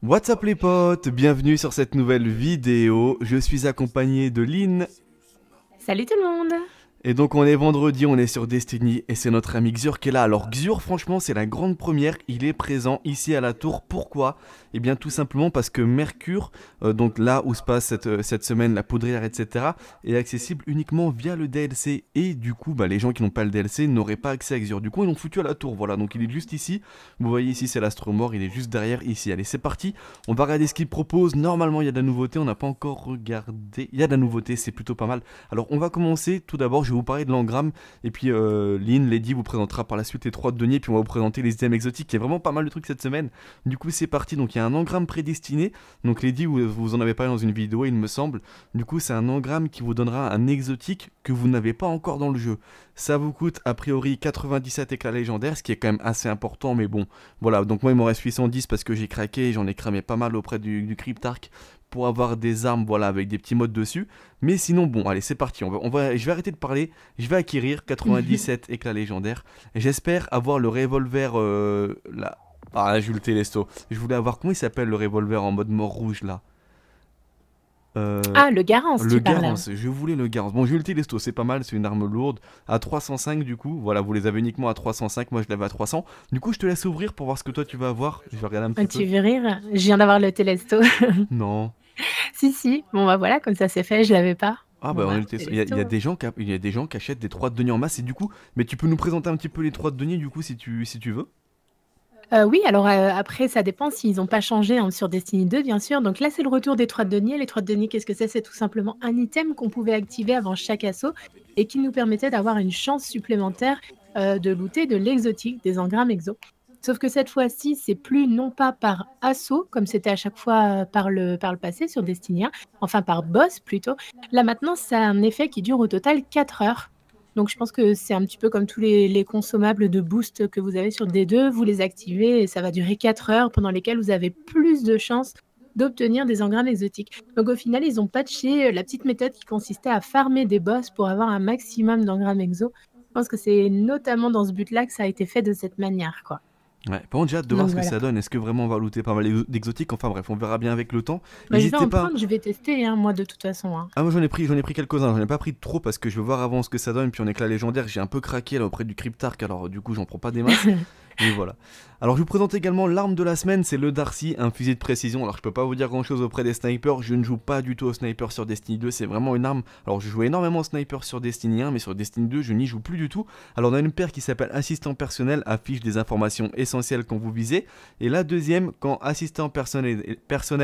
What's up les potes, bienvenue sur cette nouvelle vidéo. Je suis accompagné de Lynn. Salut tout le monde et donc on est vendredi, on est sur Destiny et c'est notre ami Xur qui est là. Alors Xur franchement c'est la grande première, il est présent ici à la tour. Pourquoi Eh bien tout simplement parce que Mercure, euh, donc là où se passe cette, euh, semaine la poudrière etc, est accessible uniquement via le DLC. Et du coup bah, les gens qui n'ont pas le DLC n'auraient pas accès à Xur. Du coup ils l'ont foutu à la tour, voilà. Donc il est juste ici. Vous voyez ici c'est l'Astromore, il est juste derrière ici. Allez c'est parti, on va regarder ce qu'il propose. Normalement il y a de la nouveauté, on n'a pas encore regardé. Il y a de la nouveauté, c'est plutôt pas mal. Alors on va commencer tout d'abord je vais vous parler de l'engramme. Et puis euh, Lynn, Lady vous présentera par la suite les trois deniers. Puis on va vous présenter les items exotiques. Il y a vraiment pas mal de trucs cette semaine. Du coup, c'est parti. Donc il y a un engramme prédestiné. Donc Lady, vous, vous en avez parlé dans une vidéo, il me semble. Du coup, c'est un engramme qui vous donnera un exotique que vous n'avez pas encore dans le jeu. Ça vous coûte a priori 97 éclats légendaires, ce qui est quand même assez important. Mais bon, voilà. Donc moi, il m'en reste 810 parce que j'ai craqué. J'en ai cramé pas mal auprès du, du pour avoir des armes, voilà, avec des petits modes dessus. Mais sinon, bon, allez, c'est parti. On je vais arrêter de parler. Je vais acquérir 97 éclats légendaires. J'espère avoir le revolver euh, là. Ah, j'ai le télesto. Je voulais avoir. Comment il s'appelle le revolver en mode mort rouge là euh, ah, le Garance, Le Garance, je voulais le Garance. Bon, j'ai eu le Télesto, c'est pas mal, c'est une arme lourde. À 305, du coup, voilà, vous les avez uniquement à 305, moi je l'avais à 300. Du coup, je te laisse ouvrir pour voir ce que toi tu vas avoir. Je vais regarder un petit tu ah, peu. Tu veux rire Je viens d'avoir le Télesto non. si, si. Bon, bah voilà, comme ça c'est fait, je l'avais pas. Ah bah, on bah, il, y a, il, y a, des gens qui il y a des gens qui achètent des 3 de deniers en masse et du coup, mais tu peux nous présenter un petit peu les 3 de deniers du coup si tu si tu veux. Euh, oui, alors euh, après, ça dépend s'ils n'ont pas changé hein, sur Destiny 2, bien sûr. Donc là, c'est le retour des trois deniers. Les trois deniers, qu'est-ce que c'est C'est tout simplement un item qu'on pouvait activer avant chaque assaut et qui nous permettait d'avoir une chance supplémentaire euh, de looter de l'exotique, des engrammes exo. Sauf que cette fois-ci, c'est plus non pas par assaut, comme c'était à chaque fois par le, par le passé sur Destiny 1, enfin par boss plutôt. Là maintenant, ça a un effet qui dure au total 4 heures. Donc je pense que c'est un petit peu comme tous les, consommables de boost que vous avez sur D2, vous les activez et ça va durer 4 heures pendant lesquelles vous avez plus de chances d'obtenir des engrammes exotiques. Donc au final, ils ont patché euh, la petite méthode qui consistait à farmer des boss pour avoir un maximum d'engrammes exo. Je pense que c'est notamment dans ce but-là que ça a été fait de cette manière. quoi. Ouais, pendant j'ai hâte de voir ce que ça donne. Est-ce que vraiment on va looter pas mal d'exotiques Enfin bref, on verra bien avec le temps. mais bah, je vais en prendre, je vais tester, hein, moi de toute façon. Hein. Ah, moi j'en ai pris, j'en ai pris quelques-uns. J'en ai pas pris trop parce que je veux voir avant ce que ça donne. Puis on est légendaire, j'ai un peu craqué là auprès du Cryptark, alors du coup j'en prends pas des masses. mais voilà. Alors je vous présente également l'arme de la semaine, c'est le Darcy, un fusil de précision. Alors je peux pas vous dire grand chose auprès des snipers, je ne joue pas du tout au sniper sur Destiny 2, c'est vraiment une arme. Alors je jouais énormément au sniper sur Destiny 1, mais sur Destiny 2 je n'y joue plus du tout. Alors on a une paire qui s'appelle assistant personnel, affiche des informations essentielles quand vous visez. Et la deuxième, quand assistant personnel,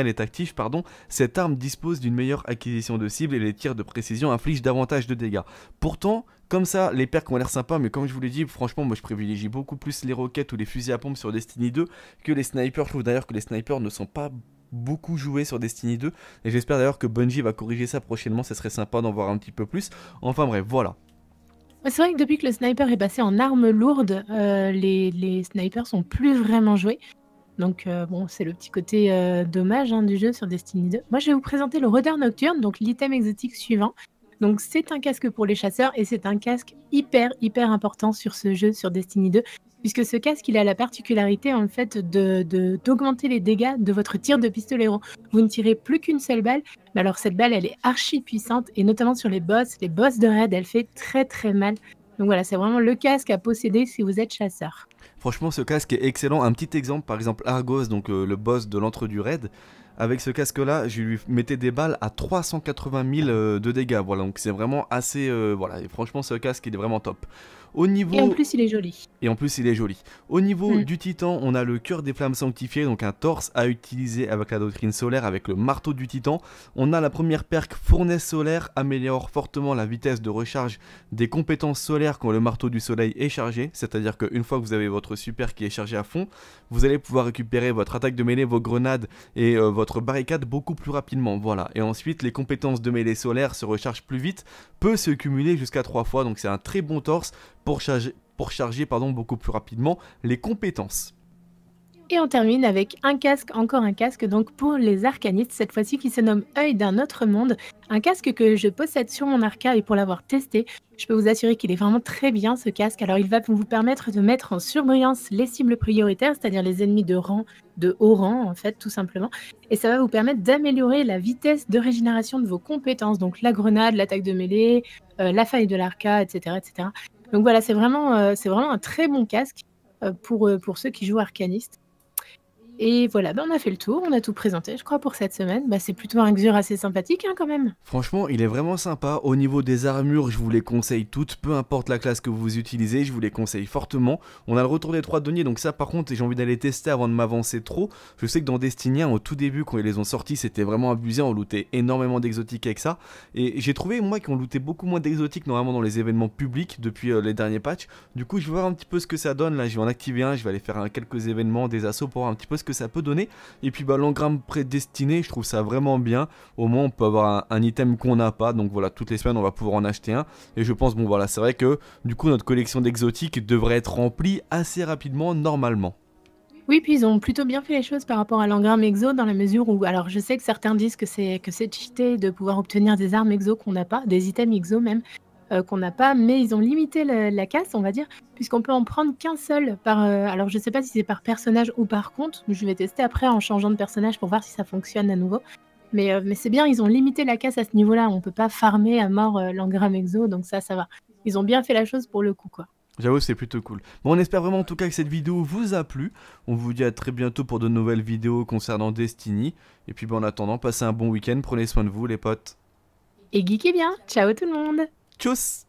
est actif, pardon, cette arme dispose d'une meilleure acquisition de cible et les tirs de précision infligent davantage de dégâts. Pourtant, comme ça, les perks ont l'air sympas, mais comme je vous l'ai dit, franchement, moi je privilégie beaucoup plus les roquettes ou les fusils à pompe sur Destiny 2 que les snipers. trouvent trouve d'ailleurs que les snipers ne sont pas beaucoup joués sur Destiny 2 et j'espère d'ailleurs que Bungie va corriger ça prochainement, ce serait sympa d'en voir un petit peu plus. Enfin bref, voilà. C'est vrai que depuis que le sniper est passé en arme lourde, euh, les, snipers sont plus vraiment joués. Donc euh, bon, c'est le petit côté euh, dommage hein, du jeu sur Destiny 2. Moi, je vais vous présenter le Rodeur Nocturne, donc l'item exotique suivant. Donc c'est un casque pour les chasseurs et c'est un casque hyper hyper important sur ce jeu sur Destiny 2 puisque ce casque, il a la particularité en fait d'augmenter de, d'augmenter les dégâts de votre tir de pistolet Vous ne tirez plus qu'une seule balle, mais alors cette balle, elle est archi puissante, et notamment sur les boss, les boss de raid, elle fait très très mal. Donc voilà, c'est vraiment le casque à posséder si vous êtes chasseur. Franchement, ce casque est excellent. Un petit exemple, par exemple Argos, donc euh, le boss de l'entre du raid. Avec ce casque-là, je lui mettais des balles à 380 000 euh, de dégâts. Voilà, donc c'est vraiment assez. Euh, voilà, et franchement, ce casque, il est vraiment top niveau... Et en plus, il est joli. Et en plus, il est joli. Au niveau mm. du titan, on a le cœur des flammes sanctifiées, donc un torse à utiliser avec la doctrine solaire, avec le marteau du titan. On a la première perque fournaise solaire, améliore fortement la vitesse de recharge des compétences solaires quand le marteau du soleil est chargé. C'est-à-dire qu'une fois que vous avez votre super qui est chargé à fond, vous allez pouvoir récupérer votre attaque de mêlée, vos grenades et euh, votre barricade beaucoup plus rapidement. Voilà. Et ensuite, les compétences de mêlée solaire se rechargent plus vite, peut se cumuler jusqu'à 3 fois, donc c'est un très bon torse pour charger, pour charger pardon, beaucoup plus rapidement les compétences. Et on termine avec un casque, encore un casque, donc pour les arcanistes, cette fois-ci qui se nomme œil d'un autre monde. Un casque que je possède sur mon arca et pour l'avoir testé, je peux vous assurer qu'il est vraiment très bien ce casque. Alors il va vous permettre de mettre en surbrillance les cibles prioritaires, c'est-à-dire les ennemis de rang, de haut rang en fait, tout simplement. Et ça va vous permettre d'améliorer la vitesse de régénération de vos compétences, donc la grenade, l'attaque de mêlée, euh, la faille de l'arca, etc., etc. Donc voilà, c'est vraiment, euh, c'est vraiment un très bon casque euh, pour, euh, pour ceux qui jouent arcaniste. Et voilà, ben on a fait le tour, on a tout présenté, je crois, pour cette semaine. Bah, c'est plutôt un Xur assez sympathique, hein, quand même. Franchement, il est vraiment sympa. Au niveau des armures, je vous les conseille toutes, peu importe la classe que vous utilisez, je vous les conseille fortement. On a le retour des trois deniers, donc ça, par contre, j'ai envie d'aller tester avant de m'avancer trop. Je sais que dans Destiny au tout début, quand ils les ont sortis, c'était vraiment abusé. On lootait énormément d'exotiques avec ça. Et j'ai trouvé, moi, qu'on lootait beaucoup moins d'exotiques, normalement, dans les événements publics depuis euh, les derniers patchs. Du coup, je vais voir un petit peu ce que ça donne. Là, je vais en activer un, je vais aller faire quelques événements, des assauts pour voir un petit peu ce que ça peut donner. Et puis bah, l'engramme prédestiné, je trouve ça vraiment bien. Au moins, on peut avoir un, item qu'on n'a pas. Donc voilà, toutes les semaines, on va pouvoir en acheter un. Et je pense, bon voilà, c'est vrai que du coup, notre collection d'exotiques devrait être remplie assez rapidement, normalement. Oui, puis ils ont plutôt bien fait les choses par rapport à l'engramme exo, dans la mesure où, alors je sais que certains disent que c'est que c'est cheaté de pouvoir obtenir des armes exo qu'on n'a pas, des items exo même, euh, qu'on n'a pas, mais ils ont limité la, casse, on va dire, puisqu'on peut en prendre qu'un seul par. Euh, alors je sais pas si c'est par personnage ou par compte, je vais tester après en changeant de personnage pour voir si ça fonctionne à nouveau. Mais, euh, mais c'est bien, ils ont limité la casse à ce niveau-là. On ne peut pas farmer à mort l'engramme exo, donc ça, ça va. Ils ont bien fait la chose pour le coup, quoi. J'avoue, c'est plutôt cool. Bon, on espère vraiment en tout cas que cette vidéo vous a plu. On vous dit à très bientôt pour de nouvelles vidéos concernant Destiny. Et puis, ben, en attendant, passez un bon week-end, prenez soin de vous, les potes. Et geekez bien. Ciao tout le monde. Tschüss.